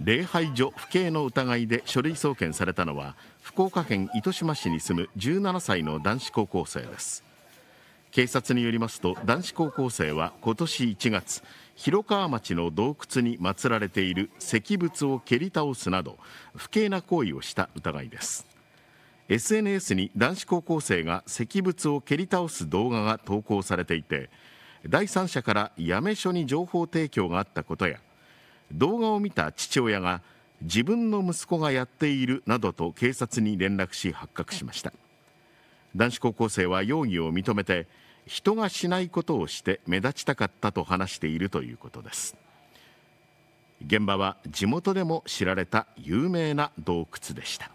礼拝所不敬の疑いで書類送検されたのは福岡県糸島市に住む17歳の男子高校生です警察によりますと男子高校生は今年1月広川町の洞窟に祀られている石仏を蹴り倒すなど不敬な行為をした疑いです SNS に男子高校生が石仏を蹴り倒す動画が投稿されていて第三者から八女署に情報提供があったことや動画を見た父親が自分の息子がやっているなどと警察に連絡し発覚しました男子高校生は容疑を認めて人がしないことをして目立ちたかったと話しているということです現場は地元でも知られた有名な洞窟でした